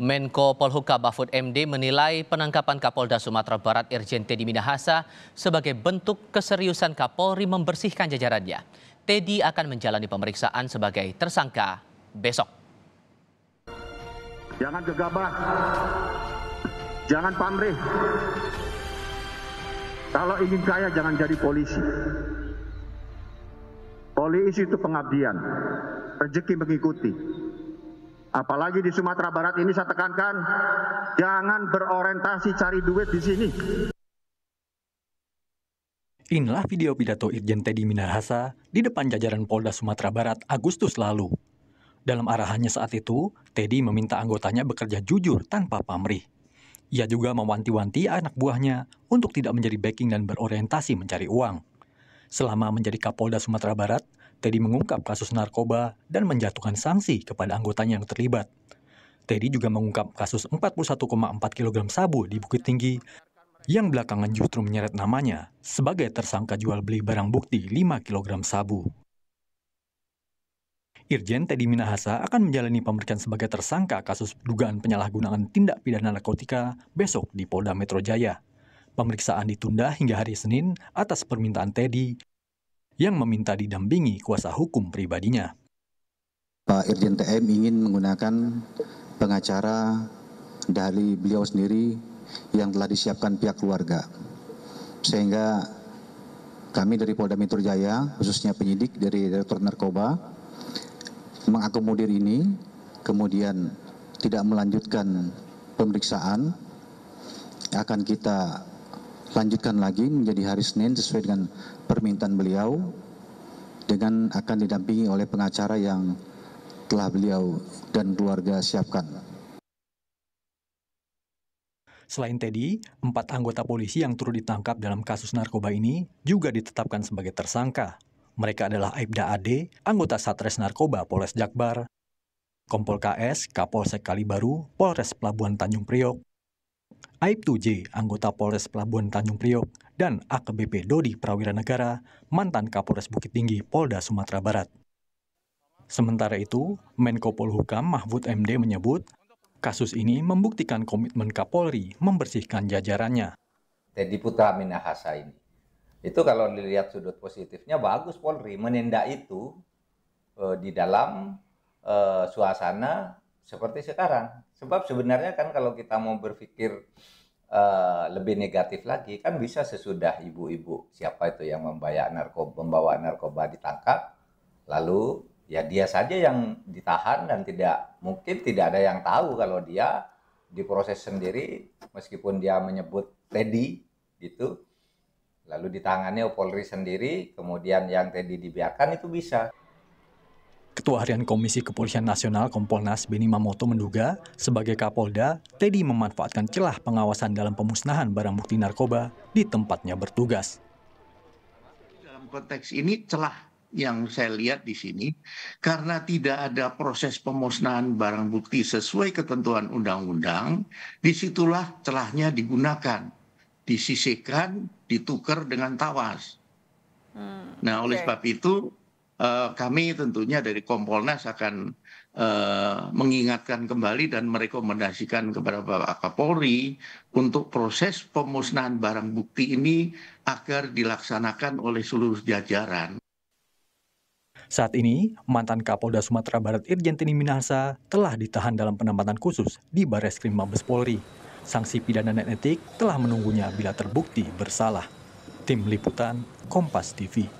Menko Polhuka Mahfud MD menilai penangkapan Kapolda Sumatera Barat Irjen Teddy Minahasa sebagai bentuk keseriusan Kapolri membersihkan jajarannya. Teddy akan menjalani pemeriksaan sebagai tersangka besok. Jangan gegabah, jangan pamrih. Kalau ingin kaya jangan jadi polisi. Polisi itu pengabdian, rezeki mengikuti. Apalagi di Sumatera Barat ini saya tekankan, jangan berorientasi cari duit di sini. Inilah video pidato Irjen Teddy Minahasa di depan jajaran Polda Sumatera Barat Agustus lalu. Dalam arahannya saat itu, Teddy meminta anggotanya bekerja jujur tanpa pamrih. Ia juga mewanti-wanti anak buahnya untuk tidak menjadi backing dan berorientasi mencari uang. Selama menjadi Kapolda Sumatera Barat, Teddy mengungkap kasus narkoba dan menjatuhkan sanksi kepada anggotanya yang terlibat. Teddy juga mengungkap kasus 41,4 kg sabu di Bukit Tinggi yang belakangan justru menyeret namanya sebagai tersangka jual beli barang bukti 5 kg sabu. Irjen Teddy Minahasa akan menjalani pemeriksaan sebagai tersangka kasus dugaan penyalahgunaan tindak pidana narkotika besok di Polda Metro Jaya. Pemeriksaan ditunda hingga hari Senin atas permintaan Teddy yang meminta didampingi kuasa hukum pribadinya. Pak Irjen TM ingin menggunakan pengacara dari beliau sendiri yang telah disiapkan pihak keluarga. Sehingga kami dari Polda Metro Jaya, khususnya penyidik dari Direktur Narkoba, mengakomodir ini, kemudian tidak melanjutkan pemeriksaan, akan kita lanjutkan lagi menjadi hari Senin sesuai dengan permintaan beliau dengan akan didampingi oleh pengacara yang telah beliau dan keluarga siapkan. Selain Teddy, empat anggota polisi yang turut ditangkap dalam kasus narkoba ini juga ditetapkan sebagai tersangka. Mereka adalah Aibda Ade, anggota Satres Narkoba Polres Jakbar, Kompol KS, Kapolsek Kalibaru, Polres Pelabuhan Tanjung Priok, Aibtu J, anggota Polres Pelabuhan Tanjung Priok, dan AKBP Dodi Prawira Negara, mantan Kapolres Bukit Tinggi Polda Sumatera Barat. Sementara itu, Menko Polhukam Mahfud MD menyebut, kasus ini membuktikan komitmen Kapolri membersihkan jajarannya. Teddy Putra Minahasa ini. Itu kalau dilihat sudut positifnya bagus Polri menindak itu e, di dalam e, suasana seperti sekarang. Sebab sebenarnya kan kalau kita mau berpikir uh, lebih negatif lagi kan bisa sesudah ibu-ibu siapa itu yang membayar narkoba membawa narkoba ditangkap lalu ya dia saja yang ditahan dan tidak mungkin tidak ada yang tahu kalau dia diproses sendiri meskipun dia menyebut Teddy gitu lalu ditangani Polri sendiri kemudian yang Teddy dibiarkan itu bisa Ketua Harian Komisi Kepolisian Nasional Kompolnas Beni Mamoto menduga sebagai Kapolda, Teddy memanfaatkan celah pengawasan dalam pemusnahan barang bukti narkoba di tempatnya bertugas. Dalam konteks ini celah yang saya lihat di sini karena tidak ada proses pemusnahan barang bukti sesuai ketentuan undang-undang, disitulah celahnya digunakan, disisihkan, ditukar dengan tawas. Hmm, nah, oleh okay. sebab itu Eh, kami tentunya dari kompolnas akan eh, mengingatkan kembali dan merekomendasikan kepada bapak kapolri untuk proses pemusnahan barang bukti ini agar dilaksanakan oleh seluruh jajaran. Saat ini, mantan Kapolda Sumatera Barat Irjen Tini Minasa telah ditahan dalam penempatan khusus di Krim Mabes Polri. Sanksi pidana dan etik telah menunggunya bila terbukti bersalah. Tim Liputan, Kompas TV.